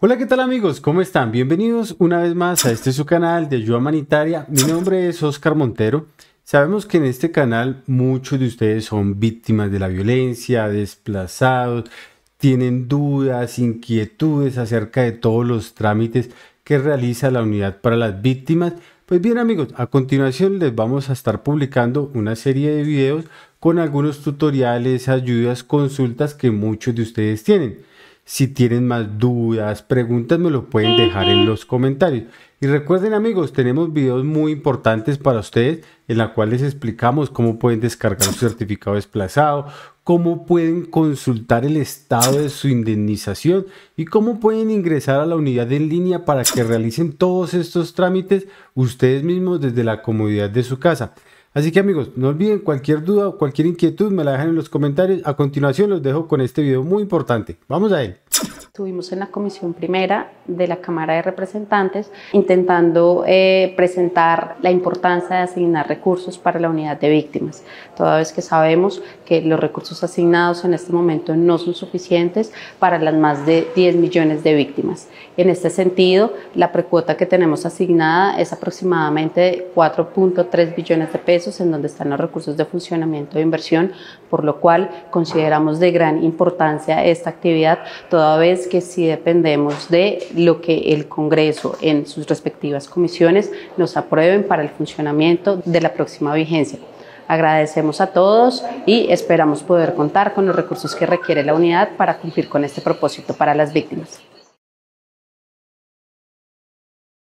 Hola, ¿qué tal amigos? ¿Cómo están? Bienvenidos una vez más a este su canal de ayuda humanitaria. Mi nombre es Oscar Montero. Sabemos que en este canal muchos de ustedes son víctimas de la violencia, desplazados, tienen dudas, inquietudes acerca de todos los trámites que realiza la unidad para las víctimas. Pues bien amigos, a continuación les vamos a estar publicando una serie de videos con algunos tutoriales, ayudas, consultas que muchos de ustedes tienen. Si tienen más dudas, preguntas, me lo pueden dejar en los comentarios. Y recuerden amigos, tenemos videos muy importantes para ustedes en la cual les explicamos cómo pueden descargar su certificado desplazado, cómo pueden consultar el estado de su indemnización y cómo pueden ingresar a la unidad en línea para que realicen todos estos trámites ustedes mismos desde la comodidad de su casa. Así que amigos, no olviden cualquier duda o cualquier inquietud me la dejan en los comentarios. A continuación los dejo con este video muy importante. Vamos a él. Estuvimos en la Comisión Primera de la Cámara de Representantes intentando eh, presentar la importancia de asignar recursos para la unidad de víctimas, toda vez que sabemos que los recursos asignados en este momento no son suficientes para las más de 10 millones de víctimas. En este sentido, la precuota que tenemos asignada es aproximadamente de 4.3 billones de pesos, en donde están los recursos de funcionamiento e inversión, por lo cual consideramos de gran importancia esta actividad, toda vez que sí dependemos de lo que el Congreso en sus respectivas comisiones nos aprueben para el funcionamiento de la próxima vigencia. Agradecemos a todos y esperamos poder contar con los recursos que requiere la unidad para cumplir con este propósito para las víctimas.